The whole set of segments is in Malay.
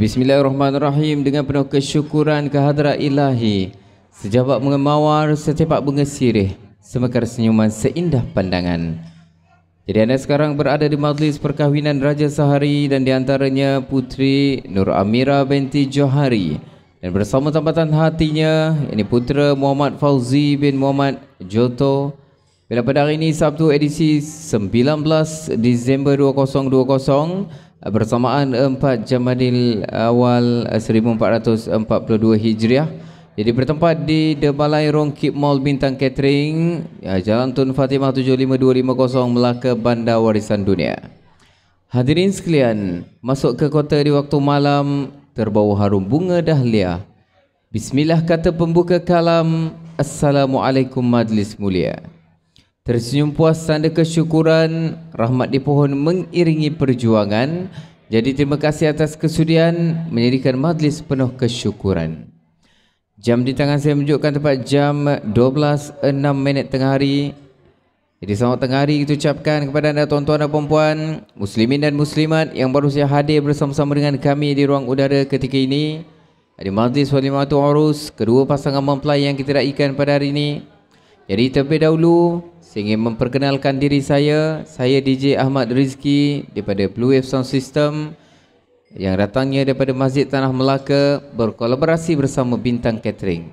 Bismillahirrahmanirrahim dengan penuh kesyukuran kehadrat ilahi Sejabat bunga mawar, setepak bunga sirih Semekar senyuman seindah pandangan Jadi anda sekarang berada di majlis perkahwinan Raja Sahari Dan di antaranya putri Nur Amira binti Johari Dan bersama tempatan hatinya Ini putra Muhammad Fauzi bin Muhammad Joto Bila pada hari ini Sabtu edisi 19 Disember 2020 bersamaan 4 Jamadil Awal 1442 Hijriah jadi bertempat di The Balai Rongkip Mall Bintang Catering ya, Jalan Tun Fatimah 75250 Melaka Bandar Warisan Dunia Hadirin sekalian Masuk ke kota di waktu malam Terbawa harum bunga dahlia Bismillah kata pembuka kalam Assalamualaikum Majlis Mulia Tersenyum puas tanda kesyukuran Rahmat di pohon mengiringi perjuangan Jadi terima kasih atas kesudian Menjadikan majlis penuh kesyukuran Jam di tangan saya menunjukkan tepat jam 12.06 minit tengah hari Jadi selamat tengah hari kita ucapkan kepada anda tuan-tuan dan perempuan Muslimin dan muslimat yang baru saja hadir bersama-sama dengan kami di ruang udara ketika ini Di majlis walimatu arus Kedua pasangan mempelai yang kita raikan pada hari ini jadi terlebih dahulu saya ingin memperkenalkan diri saya Saya DJ Ahmad Rizki Daripada Blue Wave Sound System Yang datangnya daripada Masjid Tanah Melaka Berkolaborasi bersama Bintang Catering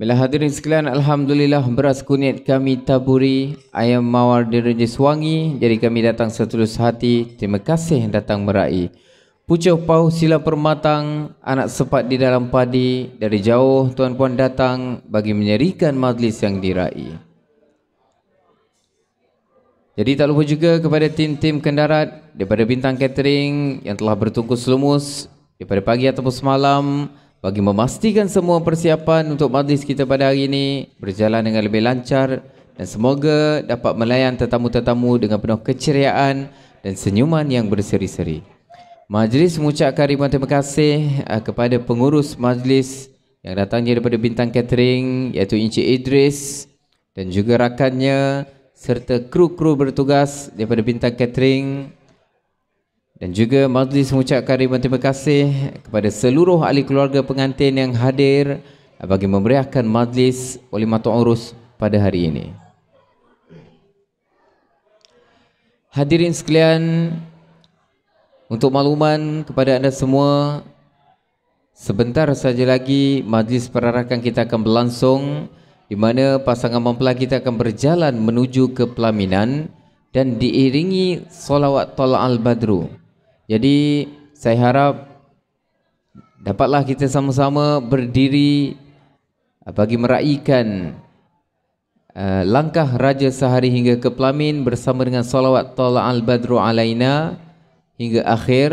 Bila hadirin sekalian Alhamdulillah beras kunyit kami taburi Ayam mawar di Renjis Wangi Jadi kami datang setulus hati Terima kasih datang meraih Pucuk pau sila permatang, anak sepat di dalam padi, dari jauh tuan puan datang bagi menyerikan majlis yang diraih. Jadi tak lupa juga kepada tim-tim kendarat daripada bintang catering yang telah bertungkus lumus daripada pagi ataupun semalam bagi memastikan semua persiapan untuk majlis kita pada hari ini berjalan dengan lebih lancar dan semoga dapat melayan tetamu-tetamu dengan penuh keceriaan dan senyuman yang berseri-seri. Majlis mengucapkan ribuan terima kasih eh, kepada pengurus majlis yang datangnya daripada Bintang Catering iaitu Encik Idris dan juga rakannya serta kru-kru bertugas daripada Bintang Catering dan juga majlis mengucapkan ribuan terima kasih kepada seluruh ahli keluarga pengantin yang hadir bagi memeriahkan majlis oleh Matu Urus pada hari ini. Hadirin sekalian, untuk makluman kepada anda semua Sebentar saja lagi majlis perarakan kita akan berlangsung Di mana pasangan mempelai kita akan berjalan menuju ke pelaminan Dan diiringi solawat Tala Al-Badru Jadi saya harap Dapatlah kita sama-sama berdiri ah, Bagi meraihkan ah, Langkah Raja Sehari hingga ke Pelamin Bersama dengan solawat Tala Al-Badru alaina hingga akhir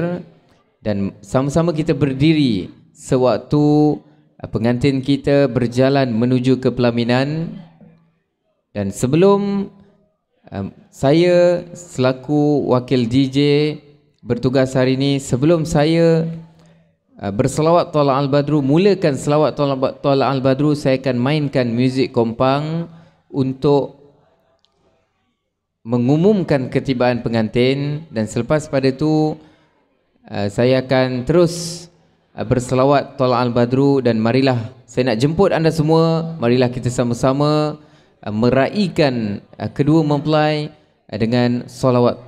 dan sama-sama kita berdiri sewaktu eh, pengantin kita berjalan menuju ke pelaminan dan sebelum um, saya selaku wakil DJ bertugas hari ini sebelum saya uh, berselawat tola al badru mulakan selawat tola al badru saya akan mainkan muzik kompang untuk mengumumkan ketibaan pengantin dan selepas pada itu eh, saya akan terus eh, berselawat Tola Al-Badru dan marilah saya nak jemput anda semua marilah kita sama-sama eh, meraihkan kedua mempelai dengan solawat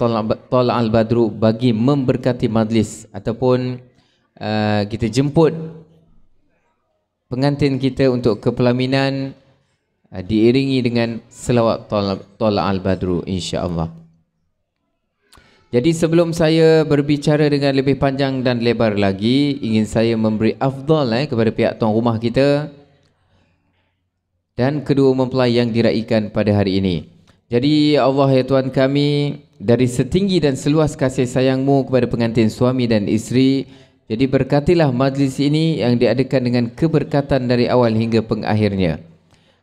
Tola Al-Badru bagi memberkati majlis ataupun kita jemput pengantin kita untuk kepelaminan pelaminan Ah, diiringi dengan selawat Tola Al-Badru insya Allah. Jadi sebelum saya berbicara dengan lebih panjang dan lebar lagi, ingin saya memberi afdal eh, kepada pihak tuan rumah kita dan kedua mempelai yang diraikan pada hari ini. Jadi ya Allah ya Tuhan kami, dari setinggi dan seluas kasih sayangmu kepada pengantin suami dan isteri, jadi berkatilah majlis ini yang diadakan dengan keberkatan dari awal hingga pengakhirnya.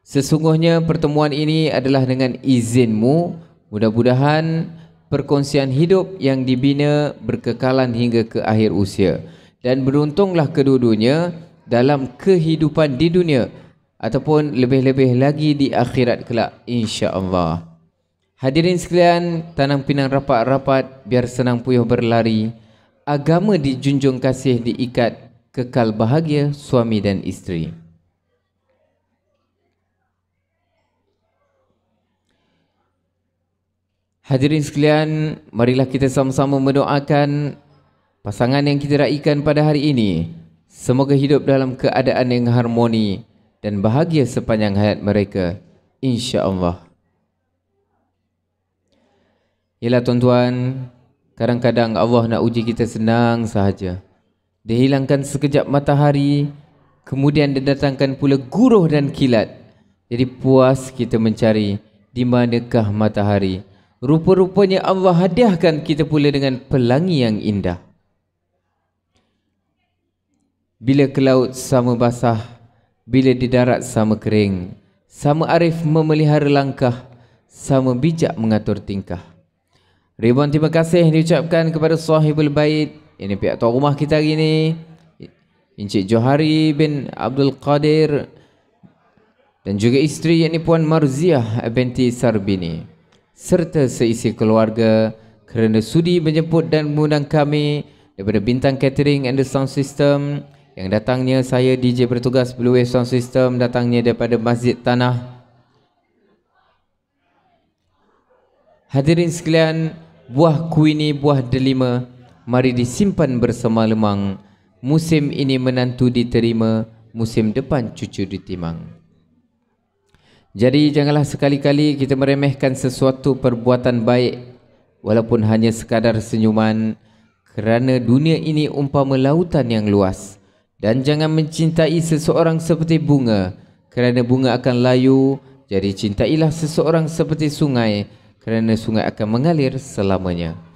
Sesungguhnya pertemuan ini adalah dengan izinmu Mudah-mudahan perkongsian hidup yang dibina berkekalan hingga ke akhir usia Dan beruntunglah kedua-duanya dalam kehidupan di dunia Ataupun lebih-lebih lagi di akhirat kelak insya Allah. Hadirin sekalian tanam pinang rapat-rapat biar senang puyuh berlari Agama dijunjung kasih diikat kekal bahagia suami dan isteri. Hadirin sekalian, marilah kita sama-sama mendoakan pasangan yang kita raikan pada hari ini. Semoga hidup dalam keadaan yang harmoni dan bahagia sepanjang hayat mereka. InsyaAllah. Yalah tuan-tuan, kadang-kadang Allah nak uji kita senang sahaja. Dia hilangkan sekejap matahari, kemudian dia datangkan pula guruh dan kilat. Jadi puas kita mencari di manakah matahari. Matahari. Rupa-rupanya Allah hadiahkan kita pula dengan pelangi yang indah. Bila ke laut sama basah, bila di darat sama kering, sama arif memelihara langkah, sama bijak mengatur tingkah. Ribuan terima kasih diucapkan kepada sahibul bait, ini pihak tuan rumah kita hari ini, Encik Johari bin Abdul Qadir dan juga isteri ini Puan Marziah binti Sarbini serta seisi keluarga kerana sudi menjemput dan mengundang kami daripada Bintang Catering and the Sound System yang datangnya saya DJ bertugas Blue Wave Sound System datangnya daripada Masjid Tanah Hadirin sekalian, buah kui ni buah delima mari disimpan bersama lemang. Musim ini menantu diterima, musim depan cucu ditimang. Jadi janganlah sekali-kali kita meremehkan sesuatu perbuatan baik walaupun hanya sekadar senyuman kerana dunia ini umpama lautan yang luas dan jangan mencintai seseorang seperti bunga kerana bunga akan layu jadi cintailah seseorang seperti sungai kerana sungai akan mengalir selamanya